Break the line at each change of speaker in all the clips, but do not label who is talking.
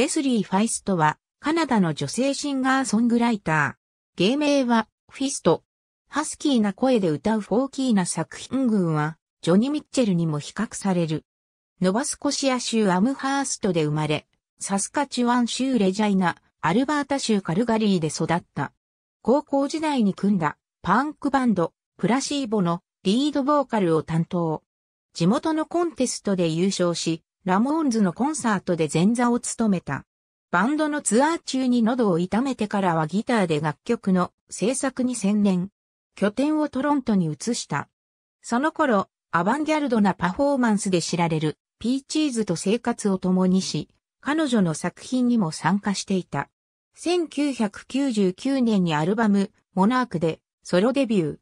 レスリー・ファイストは、カナダの女性シンガーソングライター。芸名は、フィスト。ハスキーな声で歌うフォーキーな作品群は、ジョニ・ミッチェルにも比較される。ノバスコシア州アムハーストで生まれ、サスカチワン州レジャイナ、アルバータ州カルガリーで育った。高校時代に組んだパンクバンド、プラシーボのリードボーカルを担当。地元のコンテストで優勝し、ラモーンズのコンサートで前座を務めた。バンドのツアー中に喉を痛めてからはギターで楽曲の制作に専念。拠点をトロントに移した。その頃、アバンギャルドなパフォーマンスで知られるピーチーズと生活を共にし、彼女の作品にも参加していた。1999年にアルバム、モナークでソロデビュー。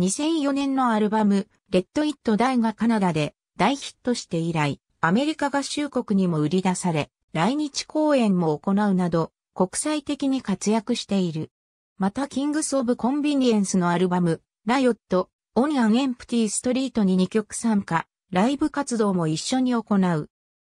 2004年のアルバム、レッド・イット・ダイがカナダで大ヒットして以来、アメリカ合衆国にも売り出され、来日公演も行うなど、国際的に活躍している。また、キングス・オブ・コンビニエンスのアルバム、ライオット、オニアン・エンプティ・ストリートに2曲参加、ライブ活動も一緒に行う。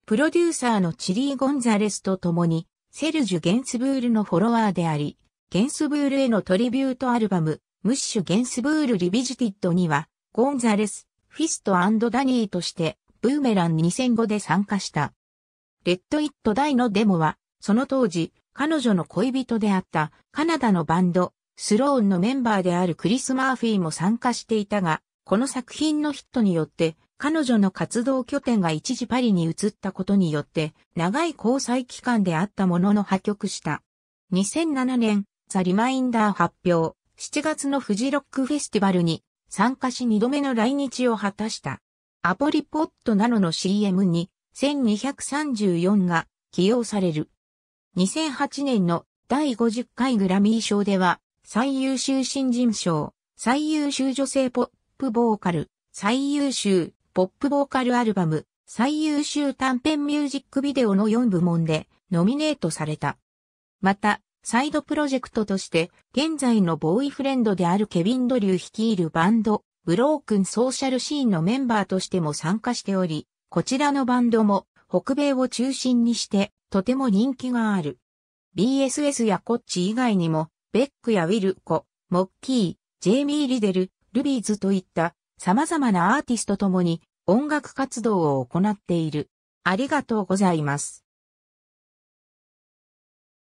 プロデューサーのチリー・ゴンザレスと共に、セルジュ・ゲンスブールのフォロワーであり、ゲンスブールへのトリビュートアルバム、ムッシュ・ゲンスブール・リビジティッドには、ゴンザレス、フィストダニーとして、ブーメラン2005で参加した。レッド・イット・大のデモは、その当時、彼女の恋人であったカナダのバンド、スローンのメンバーであるクリス・マーフィーも参加していたが、この作品のヒットによって、彼女の活動拠点が一時パリに移ったことによって、長い交際期間であったものの破局した。2007年、ザ・リマインダー発表、7月のフジロックフェスティバルに参加し2度目の来日を果たした。アポリポットなどの CM に1234が起用される。2008年の第50回グラミー賞では、最優秀新人賞、最優秀女性ポップボーカル、最優秀ポップボーカルアルバム、最優秀短編ミュージックビデオの4部門でノミネートされた。また、サイドプロジェクトとして、現在のボーイフレンドであるケビン・ドリュー率いるバンド、ブロークンソーシャルシーンのメンバーとしても参加しており、こちらのバンドも北米を中心にしてとても人気がある。BSS やコッチ以外にも、ベックやウィルコ、モッキー、ジェイミー・リデル、ルビーズといった様々なアーティストともに音楽活動を行っている。ありがとうございます。